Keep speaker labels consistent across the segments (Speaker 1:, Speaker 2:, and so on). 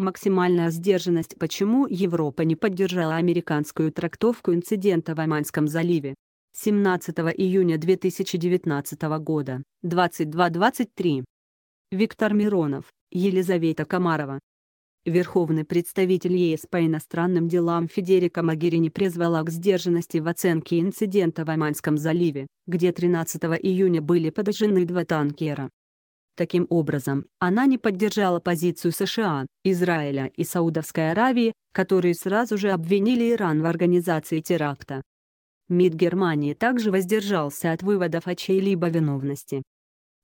Speaker 1: Максимальная сдержанность Почему Европа не поддержала американскую трактовку инцидента в Оманском заливе? 17 июня 2019 года, 22-23. Виктор Миронов, Елизавета Комарова. Верховный представитель ЕС по иностранным делам Федерика Магерини призвала к сдержанности в оценке инцидента в Оманском заливе, где 13 июня были подожжены два танкера. Таким образом, она не поддержала позицию США, Израиля и Саудовской Аравии, которые сразу же обвинили Иран в организации теракта. МИД Германии также воздержался от выводов о чьей-либо виновности.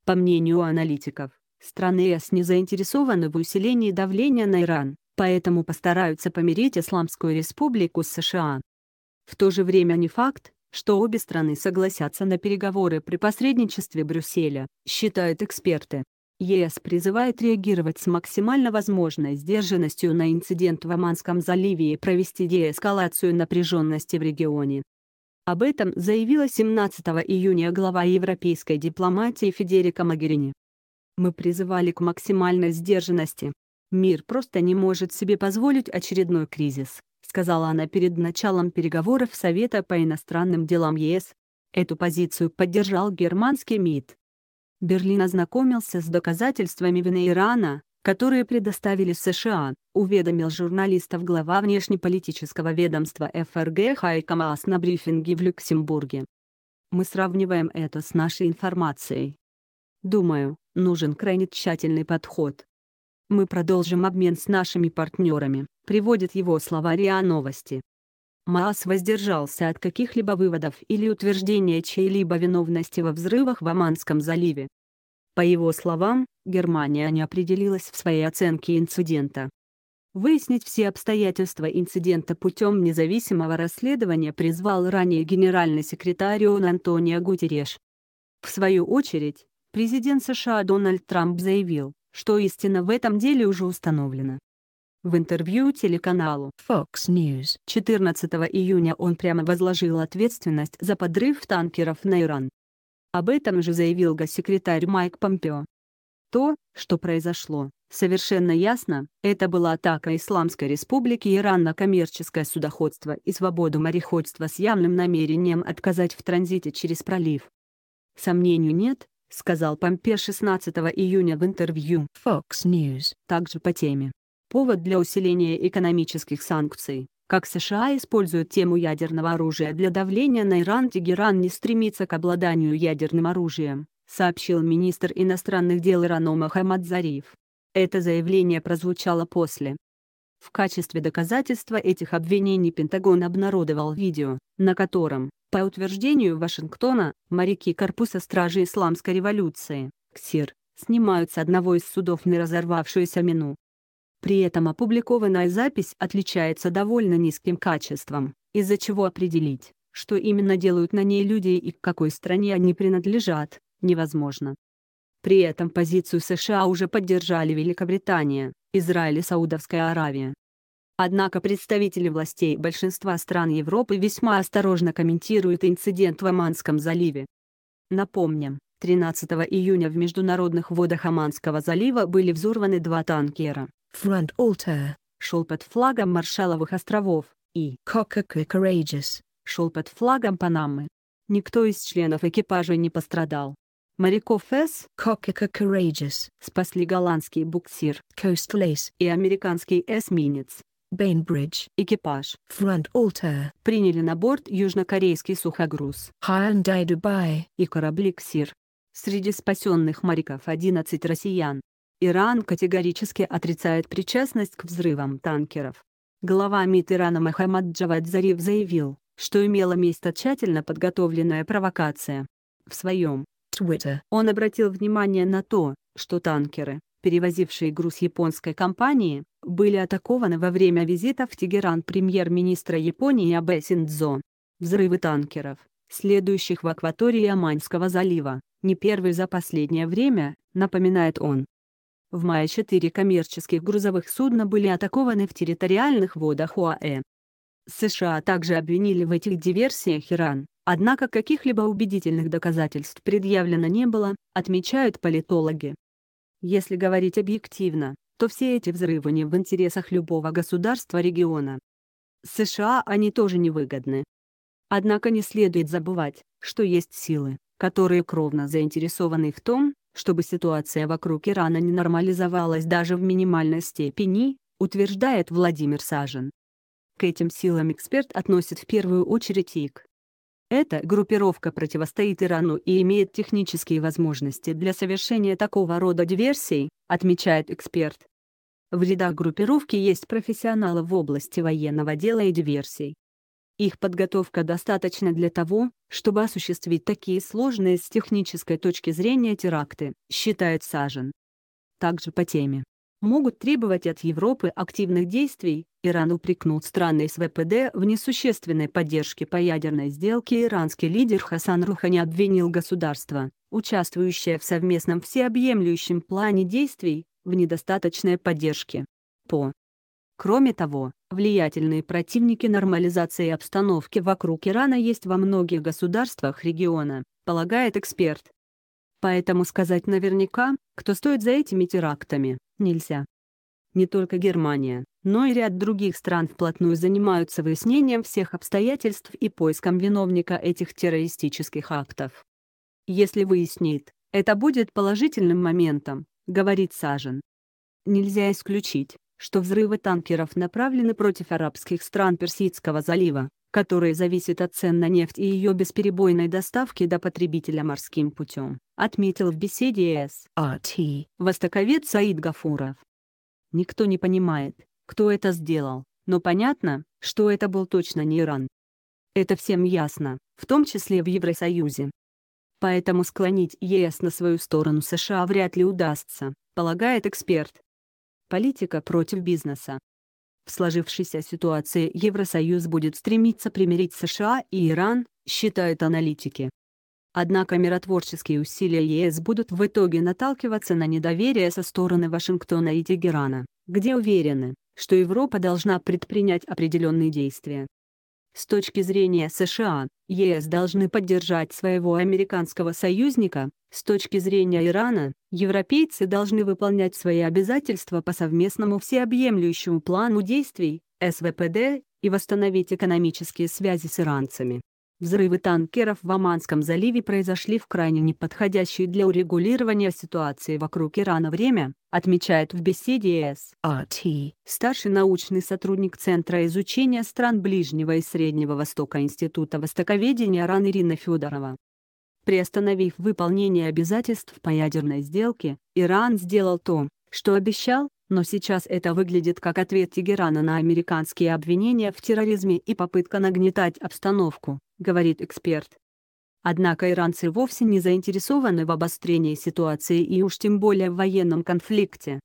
Speaker 1: По мнению аналитиков, страны ЕС не заинтересованы в усилении давления на Иран, поэтому постараются помирить Исламскую республику с США. В то же время не факт, что обе страны согласятся на переговоры при посредничестве Брюсселя, считают эксперты. ЕС призывает реагировать с максимально возможной сдержанностью на инцидент в Оманском заливе и провести деэскалацию напряженности в регионе. Об этом заявила 17 июня глава европейской дипломатии Федерика Магерини. «Мы призывали к максимальной сдержанности. Мир просто не может себе позволить очередной кризис», сказала она перед началом переговоров Совета по иностранным делам ЕС. Эту позицию поддержал германский МИД. Берлин ознакомился с доказательствами вины Ирана, которые предоставили США, уведомил журналистов глава внешнеполитического ведомства ФРГ Хайкамаас на брифинге в Люксембурге. Мы сравниваем это с нашей информацией. Думаю, нужен крайне тщательный подход мы продолжим обмен с нашими партнерами, приводит его слова РИА Новости. МААС воздержался от каких-либо выводов или утверждения чьей-либо виновности во взрывах в Оманском заливе. По его словам, Германия не определилась в своей оценке инцидента. Выяснить все обстоятельства инцидента путем независимого расследования призвал ранее генеральный секретарь ООН Антонио Гутереш. В свою очередь, президент США Дональд Трамп заявил, что истина в этом деле уже установлена. В интервью телеканалу Fox News 14 июня он прямо возложил ответственность за подрыв танкеров на Иран. Об этом же заявил госсекретарь Майк Помпео. То, что произошло, совершенно ясно, это была атака Исламской Республики Иран на коммерческое судоходство и свободу мореходства с явным намерением отказать в транзите через пролив. Сомнению нет, сказал Помпе 16 июня в интервью Fox News, также по теме. Повод для усиления экономических санкций. Как США используют тему ядерного оружия для давления на Иран, Тегеран не стремится к обладанию ядерным оружием, сообщил министр иностранных дел Ирана Махамад Зариф. Это заявление прозвучало после. В качестве доказательства этих обвинений Пентагон обнародовал видео, на котором, по утверждению Вашингтона, моряки корпуса стражи исламской революции, КСИР, снимают с одного из судов на разорвавшуюся мину. При этом опубликованная запись отличается довольно низким качеством, из-за чего определить, что именно делают на ней люди и к какой стране они принадлежат, невозможно. При этом позицию США уже поддержали Великобритания, Израиль и Саудовская Аравия. Однако представители властей большинства стран Европы весьма осторожно комментируют инцидент в Оманском заливе. Напомним, 13 июня в международных водах Оманского залива были взорваны два танкера «Front Alter» шел под флагом Маршаловых островов и «Coca-Cola Courageous» шел под флагом Панамы. Никто из членов экипажа не пострадал. Моряков С. Coca-Cola Courageous спасли голландский буксир Coast Lace и американский эсминец Бейнбридж, Экипаж. фронт Altar. Приняли на борт южнокорейский сухогруз. Hyundai Dubai. И корабли «Ксир». Среди спасенных моряков 11 россиян. Иран категорически отрицает причастность к взрывам танкеров. Глава МИД Ирана Мохаммад Джавад Зариф заявил, что имела место тщательно подготовленная провокация. В своем Twitter он обратил внимание на то, что танкеры, перевозившие груз японской компании, были атакованы во время визита в Тегеран премьер-министра Японии Абэ Синдзо. Взрывы танкеров, следующих в акватории Аманского залива, не первый за последнее время, напоминает он. В мае четыре коммерческих грузовых судна были атакованы в территориальных водах ОАЭ. США также обвинили в этих диверсиях Иран, однако каких-либо убедительных доказательств предъявлено не было, отмечают политологи. Если говорить объективно, то все эти взрывы не в интересах любого государства региона. США они тоже невыгодны. Однако не следует забывать, что есть силы, которые кровно заинтересованы в том, чтобы ситуация вокруг Ирана не нормализовалась даже в минимальной степени, утверждает Владимир Сажин. К этим силам эксперт относит в первую очередь ИК, эта группировка противостоит Ирану и имеет технические возможности для совершения такого рода диверсий, отмечает эксперт. В рядах группировки есть профессионалы в области военного дела и диверсий. Их подготовка достаточна для того, чтобы осуществить такие сложные с технической точки зрения теракты, считает Сажен. Также по теме могут требовать от Европы активных действий, Иран упрекнул страны СВПД в несущественной поддержке по ядерной сделке иранский лидер Хасан Рухани обвинил государство, участвующее в совместном всеобъемлющем плане действий, в недостаточной поддержке. По. Кроме того, влиятельные противники нормализации обстановки вокруг Ирана есть во многих государствах региона, полагает эксперт. Поэтому сказать наверняка, кто стоит за этими терактами, нельзя. Не только Германия, но и ряд других стран вплотную занимаются выяснением всех обстоятельств и поиском виновника этих террористических актов. Если выяснит, это будет положительным моментом, говорит Сажен. Нельзя исключить, что взрывы танкеров направлены против арабских стран Персидского залива, которые зависит от цен на нефть и ее бесперебойной доставки до потребителя морским путем, отметил в беседе САТ востоковед Саид Гафуров. Никто не понимает, кто это сделал, но понятно, что это был точно не Иран. Это всем ясно, в том числе в Евросоюзе. Поэтому склонить ЕС на свою сторону США вряд ли удастся, полагает эксперт. Политика против бизнеса в сложившейся ситуации Евросоюз будет стремиться примирить США и Иран, считают аналитики. Однако миротворческие усилия ЕС будут в итоге наталкиваться на недоверие со стороны Вашингтона и Тегерана, где уверены, что Европа должна предпринять определенные действия. С точки зрения США, ЕС должны поддержать своего американского союзника, с точки зрения Ирана, европейцы должны выполнять свои обязательства по совместному всеобъемлющему плану действий, СВПД, и восстановить экономические связи с иранцами. Взрывы танкеров в Оманском заливе произошли в крайне неподходящей для урегулирования ситуации вокруг Ирана время, отмечает в беседе С.А.Т. старший научный сотрудник Центра изучения стран Ближнего и Среднего Востока Института Востоковедения РАН Ирина Федорова. Приостановив выполнение обязательств по ядерной сделке, Иран сделал то, что обещал, но сейчас это выглядит как ответ Тегерана на американские обвинения в терроризме и попытка нагнетать обстановку, говорит эксперт. Однако иранцы вовсе не заинтересованы в обострении ситуации и уж тем более в военном конфликте.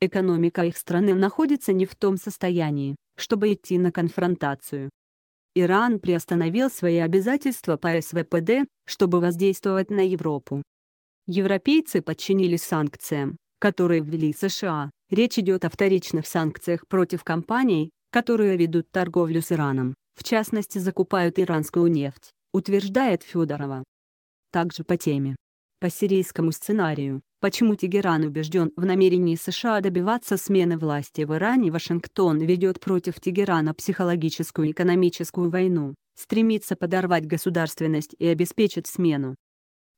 Speaker 1: Экономика их страны находится не в том состоянии, чтобы идти на конфронтацию. Иран приостановил свои обязательства по СВПД, чтобы воздействовать на Европу. Европейцы подчинились санкциям, которые ввели США. Речь идет о вторичных санкциях против компаний, которые ведут торговлю с Ираном, в частности закупают иранскую нефть, утверждает Федорова. Также по теме. По сирийскому сценарию, почему Тегеран убежден в намерении США добиваться смены власти в Иране Вашингтон ведет против Тегерана психологическую и экономическую войну, стремится подорвать государственность и обеспечить смену.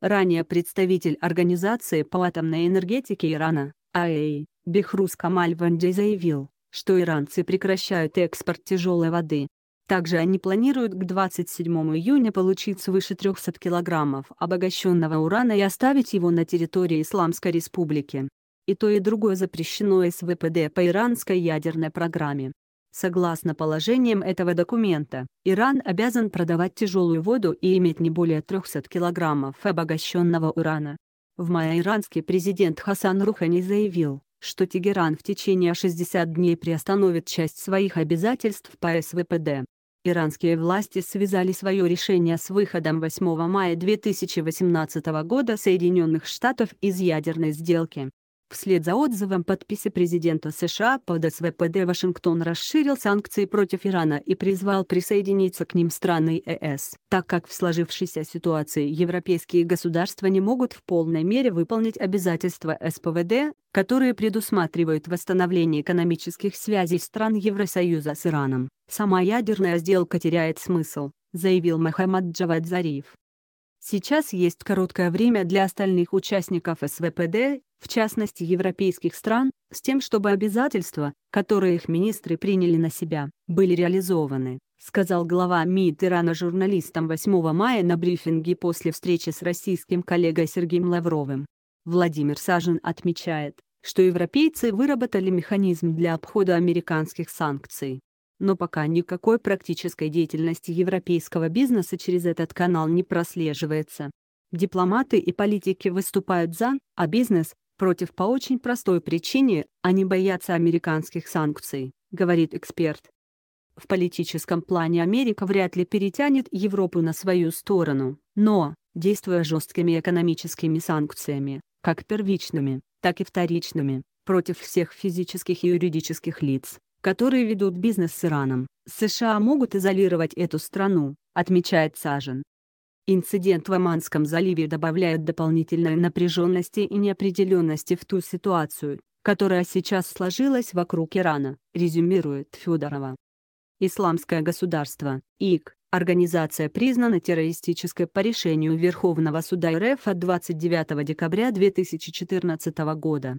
Speaker 1: Ранее представитель Организации по атомной энергетике Ирана, АЭИ, Бехрус Камаль Ванди заявил, что иранцы прекращают экспорт тяжелой воды. Также они планируют к 27 июня получить свыше 300 килограммов обогащенного урана и оставить его на территории Исламской Республики. И то и другое запрещено СВПД по иранской ядерной программе. Согласно положениям этого документа, Иран обязан продавать тяжелую воду и иметь не более 300 килограммов обогащенного урана. В мае иранский президент Хасан Рухани заявил, что Тегеран в течение 60 дней приостановит часть своих обязательств по СВПД. Иранские власти связали свое решение с выходом 8 мая 2018 года Соединенных Штатов из ядерной сделки. Вслед за отзывом подписи президента США под СВПД Вашингтон расширил санкции против Ирана и призвал присоединиться к ним страны ЕС, э так как в сложившейся ситуации европейские государства не могут в полной мере выполнить обязательства СПВД, которые предусматривают восстановление экономических связей стран Евросоюза с Ираном. Сама ядерная сделка теряет смысл, заявил Мохаммад Джавад Зариф. Сейчас есть короткое время для остальных участников СВПД, в частности европейских стран, с тем, чтобы обязательства, которые их министры приняли на себя, были реализованы, сказал глава МИД Ирана журналистам 8 мая на брифинге после встречи с российским коллегой Сергеем Лавровым. Владимир Сажин отмечает, что европейцы выработали механизм для обхода американских санкций но пока никакой практической деятельности европейского бизнеса через этот канал не прослеживается. Дипломаты и политики выступают за, а бизнес – против по очень простой причине, они боятся американских санкций, говорит эксперт. В политическом плане Америка вряд ли перетянет Европу на свою сторону, но, действуя жесткими экономическими санкциями, как первичными, так и вторичными, против всех физических и юридических лиц, которые ведут бизнес с Ираном. США могут изолировать эту страну, отмечает Сажен. Инцидент в Оманском заливе добавляет дополнительной напряженности и неопределенности в ту ситуацию, которая сейчас сложилась вокруг Ирана, резюмирует Федорова. Исламское государство, ИК, организация признана террористической по решению Верховного суда РФ от 29 декабря 2014 года.